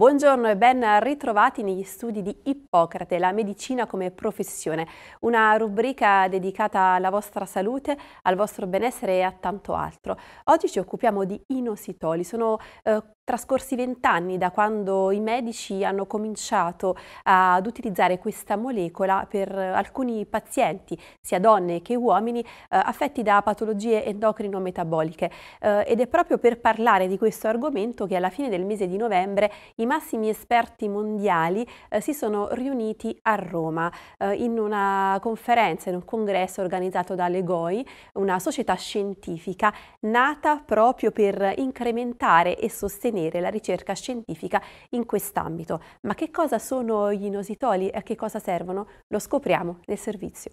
Buongiorno e ben ritrovati negli studi di Ippocrate, la medicina come professione, una rubrica dedicata alla vostra salute, al vostro benessere e a tanto altro. Oggi ci occupiamo di inositoli, sono eh, trascorsi vent'anni da quando i medici hanno cominciato ad utilizzare questa molecola per alcuni pazienti, sia donne che uomini, eh, affetti da patologie endocrino-metaboliche. Eh, ed è proprio per parlare di questo argomento che alla fine del mese di novembre i massimi esperti mondiali eh, si sono riuniti a Roma eh, in una conferenza, in un congresso organizzato da Legoi, una società scientifica nata proprio per incrementare e sostenere la ricerca scientifica in quest'ambito. Ma che cosa sono gli inositoli e a che cosa servono? Lo scopriamo nel servizio.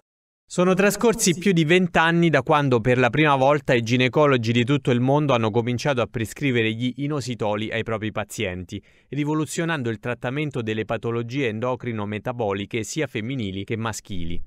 Sono trascorsi più di vent'anni da quando per la prima volta i ginecologi di tutto il mondo hanno cominciato a prescrivere gli inositoli ai propri pazienti, rivoluzionando il trattamento delle patologie endocrino-metaboliche sia femminili che maschili.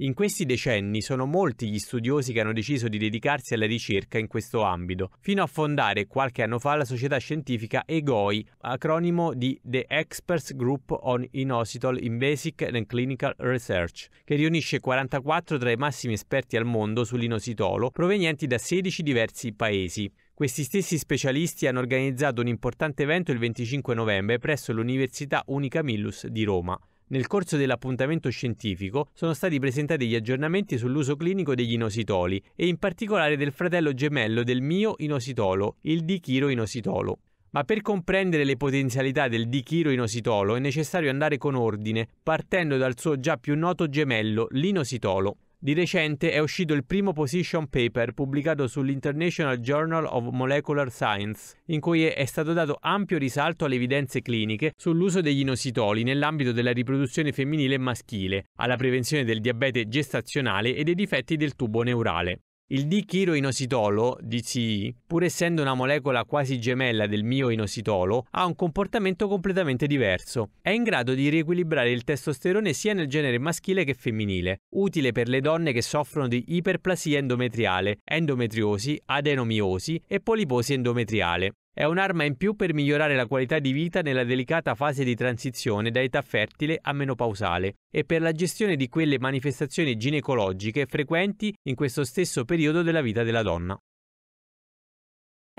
In questi decenni sono molti gli studiosi che hanno deciso di dedicarsi alla ricerca in questo ambito, fino a fondare qualche anno fa la società scientifica EGOI, acronimo di The Experts Group on Inositol in Basic and Clinical Research, che riunisce 44 tra i massimi esperti al mondo sull'inositolo provenienti da 16 diversi paesi. Questi stessi specialisti hanno organizzato un importante evento il 25 novembre presso l'Università Unica Millus di Roma. Nel corso dell'appuntamento scientifico sono stati presentati gli aggiornamenti sull'uso clinico degli inositoli e in particolare del fratello gemello del mio inositolo, il dichiro inositolo. Ma per comprendere le potenzialità del dichiro inositolo è necessario andare con ordine, partendo dal suo già più noto gemello, l'inositolo. Di recente è uscito il primo position paper pubblicato sull'International Journal of Molecular Science, in cui è stato dato ampio risalto alle evidenze cliniche sull'uso degli inositoli nell'ambito della riproduzione femminile e maschile, alla prevenzione del diabete gestazionale e dei difetti del tubo neurale. Il D-chiroinositolo, DCI, pur essendo una molecola quasi gemella del mio inositolo, ha un comportamento completamente diverso. È in grado di riequilibrare il testosterone sia nel genere maschile che femminile, utile per le donne che soffrono di iperplasia endometriale, endometriosi, adenomiosi e poliposi endometriale. È un'arma in più per migliorare la qualità di vita nella delicata fase di transizione da età fertile a menopausale e per la gestione di quelle manifestazioni ginecologiche frequenti in questo stesso periodo della vita della donna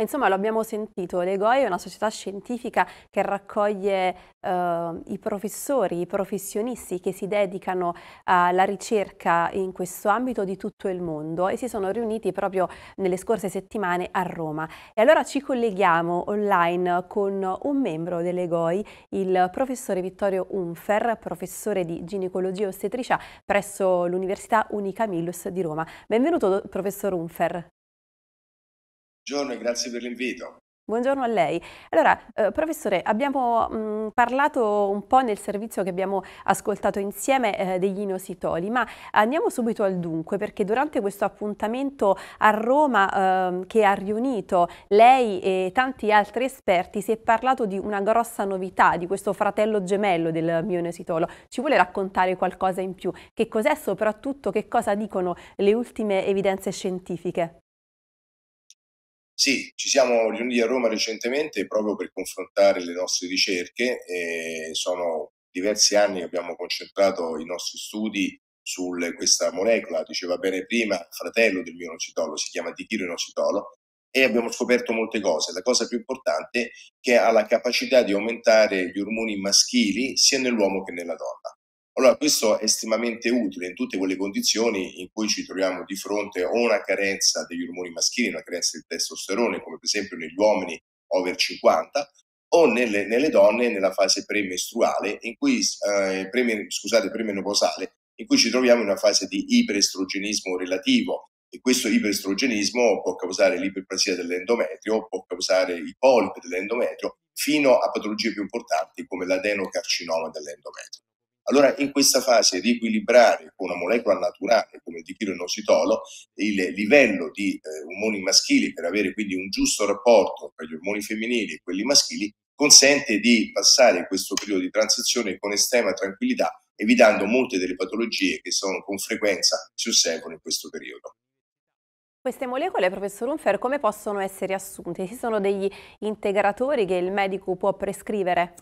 insomma, lo abbiamo sentito, l'EGOI è una società scientifica che raccoglie eh, i professori, i professionisti che si dedicano alla ricerca in questo ambito di tutto il mondo e si sono riuniti proprio nelle scorse settimane a Roma. E allora ci colleghiamo online con un membro dell'EGOI, il professore Vittorio Unfer, professore di ginecologia e ostetricia presso l'Università Unica Millus di Roma. Benvenuto professor Unfer. Buongiorno e grazie per l'invito. Buongiorno a lei. Allora, eh, professore, abbiamo mh, mm, parlato un po' nel servizio che abbiamo ascoltato insieme eh, degli inositoli, ma andiamo subito al dunque, perché durante questo appuntamento a Roma eh, che ha riunito lei e tanti altri esperti si è parlato di una grossa novità, di questo fratello gemello del mio inositolo. Ci vuole raccontare qualcosa in più? Che cos'è soprattutto, che cosa dicono le ultime evidenze scientifiche? Sì, ci siamo riuniti a Roma recentemente proprio per confrontare le nostre ricerche. E sono diversi anni che abbiamo concentrato i nostri studi su questa molecola, diceva bene prima, fratello del mio nocitolo, si chiama dichironocitolo, e abbiamo scoperto molte cose. La cosa più importante è che ha la capacità di aumentare gli ormoni maschili sia nell'uomo che nella donna. Allora, questo è estremamente utile in tutte quelle condizioni in cui ci troviamo di fronte o una carenza degli ormoni maschili, una carenza del testosterone, come per esempio negli uomini over 50, o nelle, nelle donne nella fase premestruale, in cui, eh, pre, scusate, premenopausale, in cui ci troviamo in una fase di iperestrogenismo relativo, e questo iperestrogenismo può causare l'iperplasia dell'endometrio, può causare i polipi dell'endometrio, fino a patologie più importanti come l'adenocarcinoma dell'endometrio. Allora in questa fase riequilibrare con una molecola naturale come il dichilo e il il livello di eh, ormoni maschili per avere quindi un giusto rapporto tra gli ormoni femminili e quelli maschili consente di passare questo periodo di transizione con estrema tranquillità evitando molte delle patologie che sono, con frequenza si osservano in questo periodo. Queste molecole, professor Unfer, come possono essere assunte? Ci sono degli integratori che il medico può prescrivere?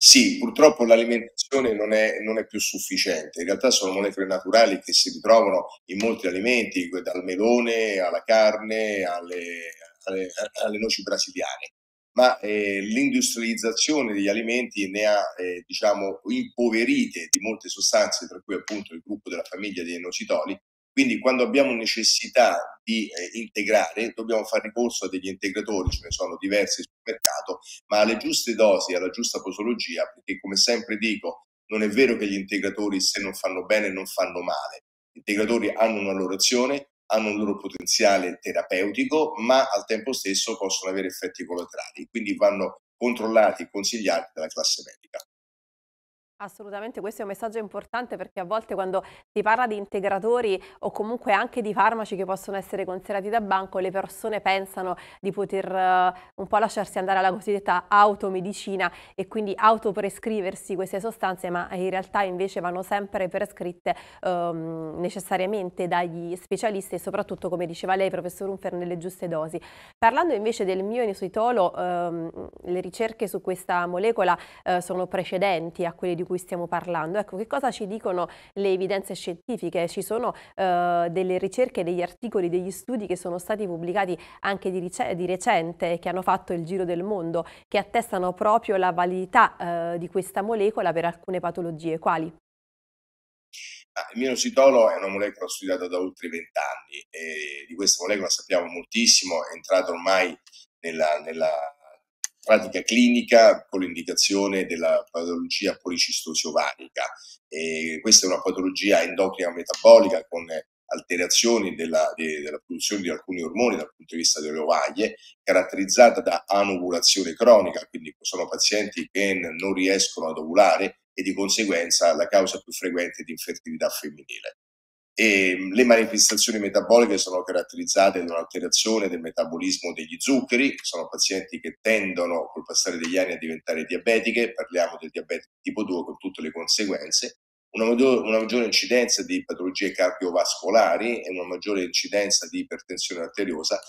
Sì, purtroppo l'alimentazione non è, non è, più sufficiente. In realtà sono molecole naturali che si ritrovano in molti alimenti, dal melone alla carne, alle, alle, alle noci brasiliane. Ma eh, l'industrializzazione degli alimenti ne ha, eh, diciamo, impoverite di molte sostanze, tra cui appunto il gruppo della famiglia dei nocitoli, quindi quando abbiamo necessità di eh, integrare dobbiamo fare ricorso a degli integratori, ce ne sono diversi sul mercato, ma alle giuste dosi, alla giusta posologia, perché come sempre dico, non è vero che gli integratori se non fanno bene non fanno male. Gli integratori hanno una loro azione, hanno un loro potenziale terapeutico, ma al tempo stesso possono avere effetti collaterali, quindi vanno controllati, e consigliati dalla classe medica. Assolutamente, questo è un messaggio importante perché a volte quando si parla di integratori o comunque anche di farmaci che possono essere considerati da banco, le persone pensano di poter uh, un po' lasciarsi andare alla cosiddetta automedicina e quindi autoprescriversi queste sostanze, ma in realtà invece vanno sempre prescritte um, necessariamente dagli specialisti e soprattutto, come diceva lei, professor Unfer, nelle giuste dosi. Parlando invece del mio inositolo, um, ehm, le ricerche su questa molecola uh, sono precedenti a quelle di cui stiamo parlando. Ecco, che cosa ci dicono le evidenze scientifiche? Ci sono eh, delle ricerche, degli articoli, degli studi che sono stati pubblicati anche di, di recente, che hanno fatto il giro del mondo, che attestano proprio la validità eh, di questa molecola per alcune patologie. Quali? Ah, il minocitolo è una molecola studiata da oltre 20 anni e di questa molecola sappiamo moltissimo, è entrata ormai nella, nella pratica clinica con l'indicazione della patologia policistosi ovanica. E questa è una patologia endocrina metabolica con alterazioni della, della, produzione di alcuni ormoni dal punto di vista delle ovaie, caratterizzata da anovulazione cronica, quindi sono pazienti che non riescono ad ovulare e di conseguenza la causa più frequente di infertilità femminile. E ehm, le manifestazioni metaboliche sono caratterizzate da un'alterazione del metabolismo degli zuccheri, sono pazienti che tendono col passare degli anni a diventare diabetiche, parliamo del diabete tipo 2 con tutte le conseguenze, una, una maggiore incidenza di patologie cardiovascolari e una maggiore incidenza di ipertensione arteriosa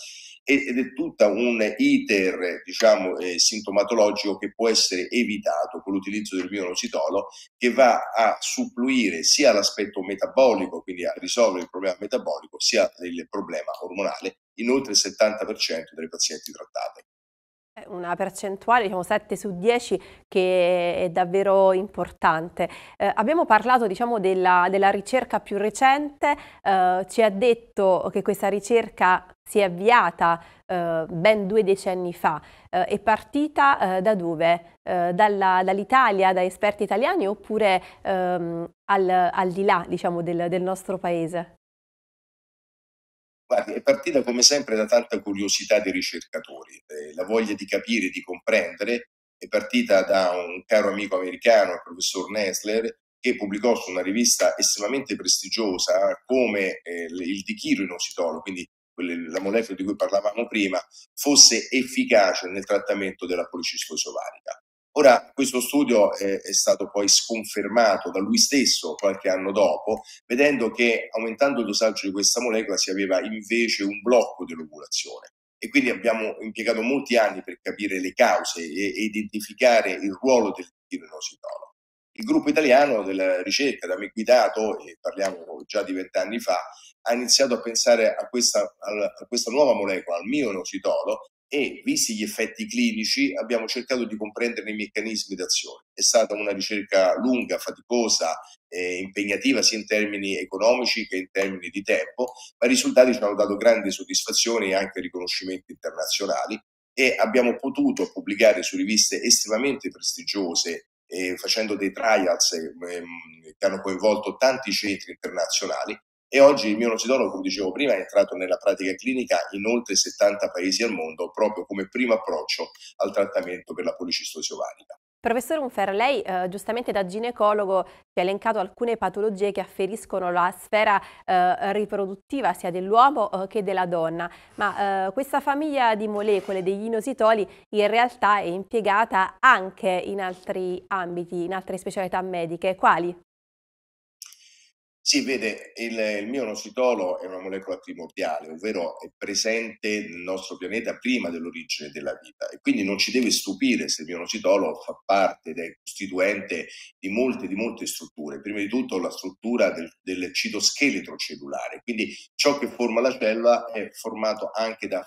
ed è tutta un iter diciamo, eh, sintomatologico che può essere evitato con l'utilizzo del mionositolo che va a suppluire sia l'aspetto metabolico, quindi a risolvere il problema metabolico, sia il problema ormonale in oltre il 70% delle pazienti trattate una percentuale, diciamo 7 su 10, che è davvero importante. Eh, abbiamo parlato diciamo, della, della, ricerca più recente, eh, ci ha detto che questa ricerca si è avviata eh, ben due decenni fa, eh, è partita eh, da dove? Eh, dall'Italia, dall da esperti italiani oppure ehm, al, al, di là diciamo, del, del nostro paese? Guardi, è partita come sempre da tanta curiosità dei ricercatori, eh, la voglia di capire, di comprendere, è partita da un caro amico americano, il professor Nessler, che pubblicò su una rivista estremamente prestigiosa come eh, il inositolo, quindi la molecola di cui parlavamo prima, fosse efficace nel trattamento della policistosi ovarica. Ora, questo studio è, è, stato poi sconfermato da lui stesso qualche anno dopo, vedendo che aumentando il dosaggio di questa molecola si aveva invece un blocco dell'ovulazione. E quindi abbiamo impiegato molti anni per capire le cause e, e identificare il ruolo del tironositolo. Il gruppo italiano della ricerca da me guidato, e parliamo già di vent'anni fa, ha iniziato a pensare a questa, a questa nuova molecola, al mio inositolo, e, visti gli effetti clinici, abbiamo cercato di comprendere i meccanismi d'azione. È stata una ricerca lunga, faticosa, eh, impegnativa sia in termini economici che in termini di tempo, ma i risultati ci hanno dato grandi soddisfazioni e anche riconoscimenti internazionali e abbiamo potuto pubblicare su riviste estremamente prestigiose eh, facendo dei trials eh, ehm, che hanno coinvolto tanti centri internazionali e oggi il mionocidolo, come dicevo prima, è entrato nella pratica clinica in oltre 70 paesi al mondo proprio come primo approccio al trattamento per la policistosi ovaria. Professor Unfer, lei eh, giustamente da ginecologo ha elencato alcune patologie che afferiscono la sfera eh, riproduttiva sia dell'uomo eh, che della donna, ma eh, questa famiglia di molecole degli inositoli in realtà è impiegata anche in altri ambiti, in altre specialità mediche. Quali? Sì, vede, il, il mionocitolo è una molecola primordiale, ovvero è presente nel nostro pianeta prima dell'origine della vita e quindi non ci deve stupire se il mio mionocitolo fa parte ed è costituente di molte, di molte strutture. Prima di tutto la struttura del, del citoscheletro cellulare, quindi ciò che forma la cellula è formato anche da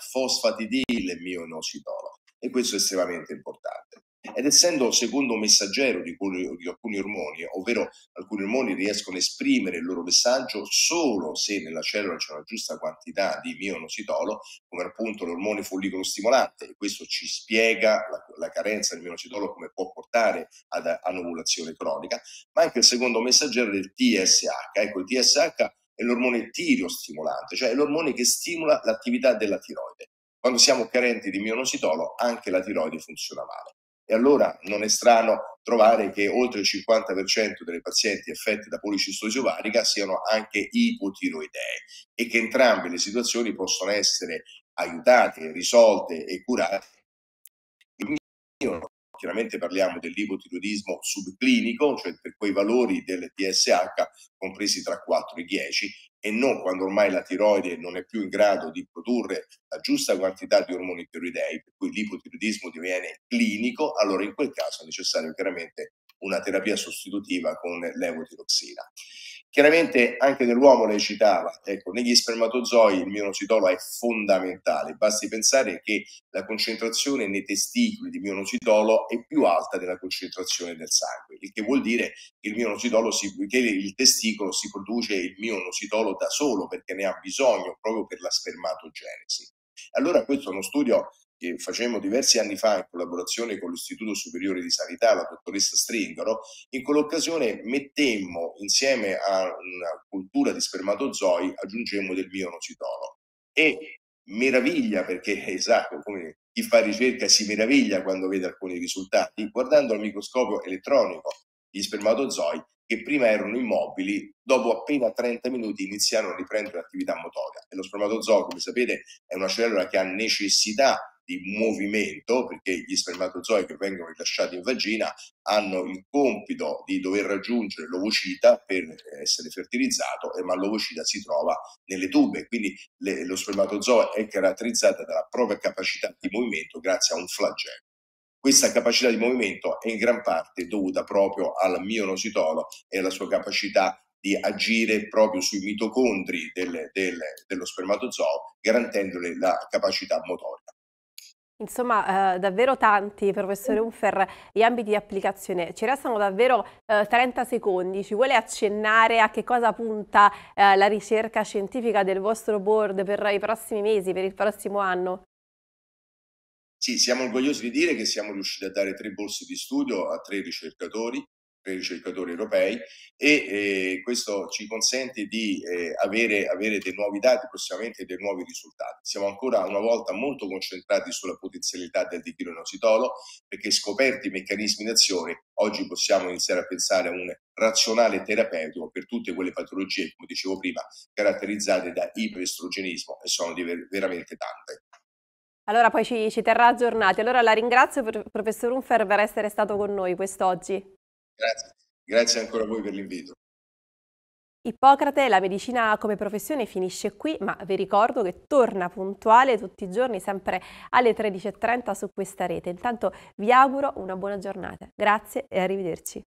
il mio mionocitolo e questo è estremamente importante ed essendo secondo messaggero di, quello, di alcuni ormoni, ovvero alcuni ormoni riescono a esprimere il loro messaggio solo se nella cellula c'è una giusta quantità di mionositolo, come appunto l'ormone follicolo stimolante, e questo ci spiega la, la carenza di mionositolo come può portare ad anovulazione cronica, ma anche il secondo messaggero del TSH. Ecco, il TSH è l'ormone tiriostimolante, cioè è l'ormone che stimola l'attività della tiroide. Quando siamo carenti di mionositolo, anche la tiroide funziona male. E allora non è strano trovare che oltre il 50% delle pazienti affette da policistosi ovarica siano anche ipotiroidee e che entrambe le situazioni possono essere aiutate, risolte e curate Chiaramente parliamo dell'ipotiroidismo subclinico, cioè per quei valori del TSH compresi tra 4 e 10, e non quando ormai la tiroide non è più in grado di produrre la giusta quantità di ormoni tiroidei, per cui l'ipotiroidismo diviene clinico, allora in quel caso è necessario chiaramente una terapia sostitutiva con l'evotiroxina. Chiaramente anche nell'uomo lei citava, ecco, negli spermatozoi il mionositolo è fondamentale, basti pensare che la concentrazione nei testicoli di mionositolo è più alta della concentrazione del sangue, il che vuol dire che il, si, che il testicolo si produce il mionositolo da solo perché ne ha bisogno proprio per la spermatogenesi. Allora questo è uno studio che facemmo diversi anni fa in collaborazione con l'Istituto Superiore di Sanità, la dottoressa Stringaro, in quell'occasione mettemmo insieme a una cultura di spermatozoi, aggiungemmo del mionocitolo. E meraviglia, perché esatto, come chi fa ricerca si meraviglia quando vede alcuni risultati, guardando al microscopio elettronico gli spermatozoi che prima erano immobili, dopo appena 30 minuti iniziano a riprendere l'attività motoria. E lo spermatozoo, come sapete, è una cellula che ha necessità di movimento, perché gli spermatozoi che vengono rilasciati in vagina hanno il compito di dover raggiungere l'ovocita per eh, essere fertilizzato, eh, ma l'ovocita si trova nelle tube, quindi le, lo spermatozoo è caratterizzato dalla propria capacità di movimento grazie a un flagello. Questa capacità di movimento è in gran parte dovuta proprio al mionositolo e alla sua capacità di agire proprio sui mitocondri del, del, dello spermatozoo, garantendole la capacità motoria. Insomma, eh, davvero tanti, professore mm. Unfer, gli ambiti di applicazione. Ci restano davvero eh, 30 secondi. Ci vuole accennare a che cosa punta eh, la ricerca scientifica del vostro board per i prossimi mesi, per il prossimo anno? Sì, siamo orgogliosi di dire che siamo riusciti a dare tre borse di studio a tre ricercatori per i ricercatori europei e eh, questo ci consente di eh, avere, avere, dei nuovi dati prossimamente dei nuovi risultati. Siamo ancora una volta molto concentrati sulla potenzialità del dichironositolo perché scoperti i meccanismi d'azione oggi possiamo iniziare a pensare a un razionale terapeutico per tutte quelle patologie, come dicevo prima, caratterizzate da iperestrogenismo e sono diver- veramente tante. Allora poi ci, ci terrà aggiornati. Allora la ringrazio, professor Unfer, per essere stato con noi quest'oggi. Grazie, grazie ancora a voi per l'invito. Ippocrate, la medicina come professione finisce qui, ma vi ricordo che torna puntuale tutti i giorni, sempre alle 13.30 su questa rete. Intanto vi auguro una buona giornata. Grazie e arrivederci.